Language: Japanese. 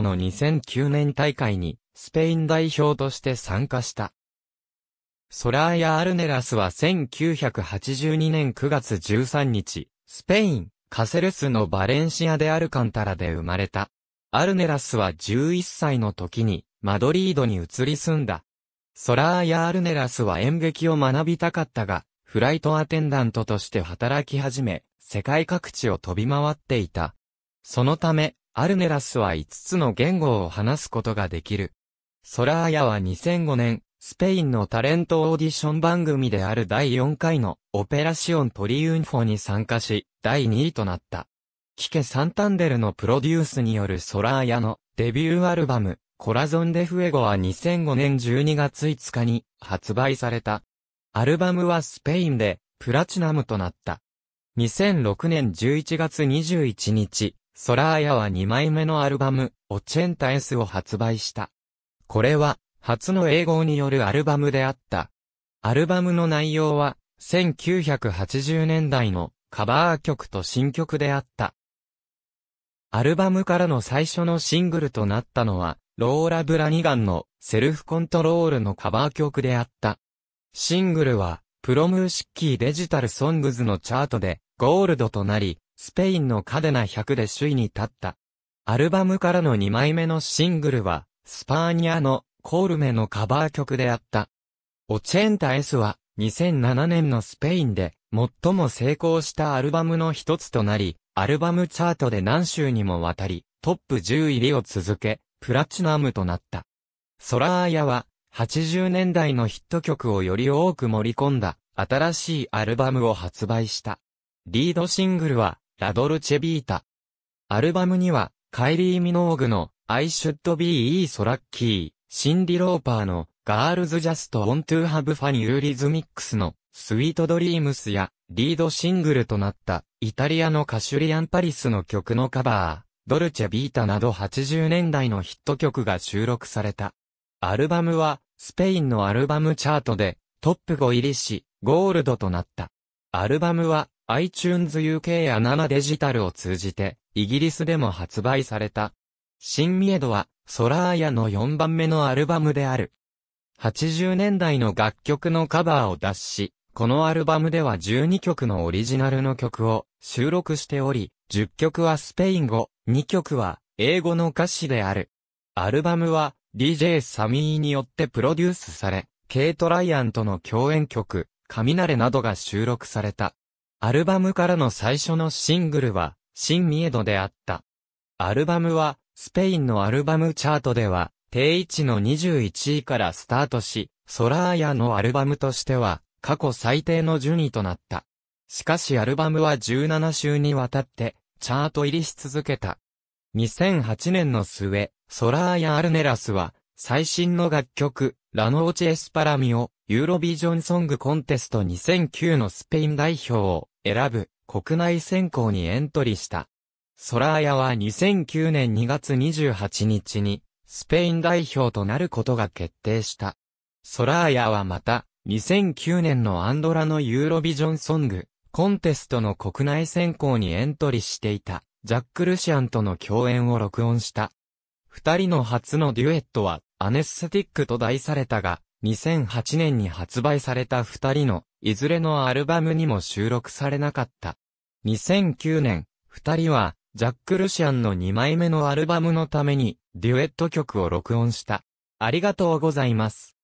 の2009年大会にスペイン代表として参加した。ソラーヤ・アルネラスは1982年9月13日、スペイン、カセルスのバレンシアでアルカンタラで生まれた。アルネラスは11歳の時にマドリードに移り住んだ。ソラーヤ・アルネラスは演劇を学びたかったが、フライトアテンダントとして働き始め、世界各地を飛び回っていた。そのため、アルネラスは5つの言語を話すことができる。ソラーヤは2005年、スペインのタレントオーディション番組である第4回のオペラシオントリウンフォに参加し、第2位となった。キケ・サンタンデルのプロデュースによるソラーヤのデビューアルバム、コラゾンデフエゴは2005年12月5日に発売された。アルバムはスペインでプラチナムとなった。2006年11月21日、ソラーヤは2枚目のアルバム、オチェンタ S を発売した。これは、初の英語によるアルバムであった。アルバムの内容は、1980年代のカバー曲と新曲であった。アルバムからの最初のシングルとなったのは、ローラ・ブラニガンのセルフコントロールのカバー曲であった。シングルは、プロムーシッキーデジタルソングズのチャートでゴールドとなり、スペインのカデナ100で首位に立った。アルバムからの2枚目のシングルは、スパーニアのコールメのカバー曲であった。オチェンタ S は2007年のスペインで最も成功したアルバムの一つとなり、アルバムチャートで何週にもわたり、トップ10入りを続け、プラチナムとなった。ソラーヤは、80年代のヒット曲をより多く盛り込んだ、新しいアルバムを発売した。リードシングルは、ラドルチェビータ。アルバムには、カイリー・ミノーグの I should be e so lucky、シンディ・ローパーの Girls just want to have fun ユーリズミックスの Sweet Dreams やリードシングルとなったイタリアのカシュリアン・パリスの曲のカバー、ドルチェ・ビータなど80年代のヒット曲が収録された。アルバムはスペインのアルバムチャートでトップ5入りし、ゴールドとなった。アルバムは iTunes UK や7デジタルを通じて、イギリスでも発売された。新ミエドは、ソラーヤの4番目のアルバムである。80年代の楽曲のカバーを脱し、このアルバムでは12曲のオリジナルの曲を収録しており、10曲はスペイン語、2曲は英語の歌詞である。アルバムは DJ サミーによってプロデュースされ、ケイト・ライアンとの共演曲、雷などが収録された。アルバムからの最初のシングルは、シン・ミエドであった。アルバムは、スペインのアルバムチャートでは、定位置の21位からスタートし、ソラーヤのアルバムとしては、過去最低の順位となった。しかしアルバムは17週にわたって、チャート入りし続けた。2008年の末、ソラーヤ・アルネラスは、最新の楽曲、ラノーチ・エスパラミを、ユーロビジョンソングコンテスト2009のスペイン代表を、選ぶ国内選考にエントリーした。ソラーヤは2009年2月28日にスペイン代表となることが決定した。ソラーヤはまた2009年のアンドラのユーロビジョンソングコンテストの国内選考にエントリーしていたジャック・ルシアンとの共演を録音した。二人の初のデュエットはアネスティックと題されたが、2008年に発売された二人の、いずれのアルバムにも収録されなかった。2009年、二人は、ジャック・ルシアンの2枚目のアルバムのために、デュエット曲を録音した。ありがとうございます。